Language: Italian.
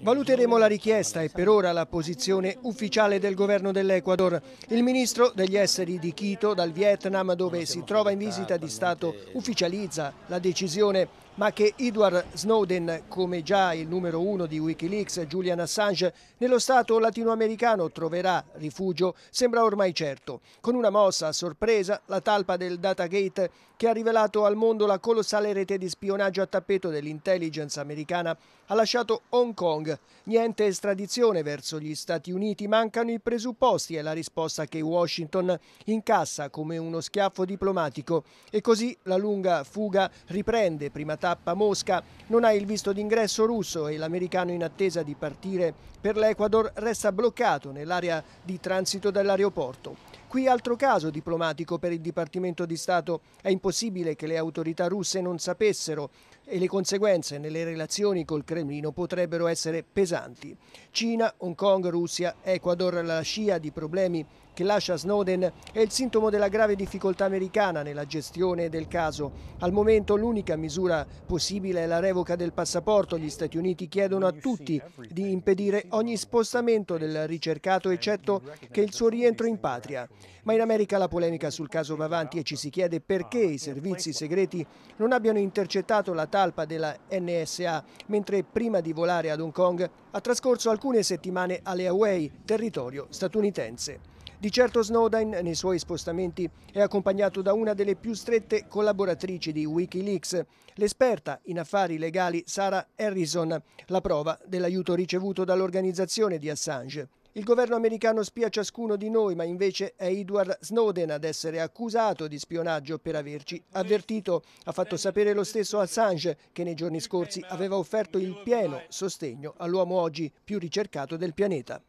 Valuteremo la richiesta e per ora la posizione ufficiale del governo dell'Ecuador. Il ministro degli esseri di Quito dal Vietnam dove si trova in visita di Stato ufficializza la decisione ma che Edward Snowden, come già il numero uno di Wikileaks Julian Assange, nello Stato latinoamericano troverà rifugio sembra ormai certo. Con una mossa a sorpresa, la talpa del Datagate che ha rivelato al mondo la colossale rete di spionaggio a tappeto dell'intelligence americana ha lasciato Hong Kong. Niente estradizione verso gli Stati Uniti, mancano i presupposti e la risposta che Washington incassa come uno schiaffo diplomatico. E così la lunga fuga riprende prima tardi tappa Mosca. Non ha il visto d'ingresso russo e l'americano in attesa di partire per l'Ecuador resta bloccato nell'area di transito dell'aeroporto. Qui altro caso diplomatico per il Dipartimento di Stato. È impossibile che le autorità russe non sapessero e le conseguenze nelle relazioni col Cremlino potrebbero essere pesanti. Cina, Hong Kong, Russia, Ecuador, la scia di problemi che lascia Snowden è il sintomo della grave difficoltà americana nella gestione del caso. Al momento l'unica misura possibile è la revoca del passaporto. Gli Stati Uniti chiedono a tutti di impedire ogni spostamento del ricercato eccetto che il suo rientro in patria. Ma in America la polemica sul caso va avanti e ci si chiede perché i servizi segreti non abbiano intercettato la talpa della NSA, mentre prima di volare ad Hong Kong ha trascorso alcune settimane alle Hawaii, territorio statunitense. Di certo Snowden nei suoi spostamenti è accompagnato da una delle più strette collaboratrici di Wikileaks, l'esperta in affari legali Sarah Harrison, la prova dell'aiuto ricevuto dall'organizzazione di Assange. Il governo americano spia ciascuno di noi, ma invece è Edward Snowden ad essere accusato di spionaggio per averci avvertito. Ha fatto sapere lo stesso Assange, che nei giorni scorsi aveva offerto il pieno sostegno all'uomo oggi più ricercato del pianeta.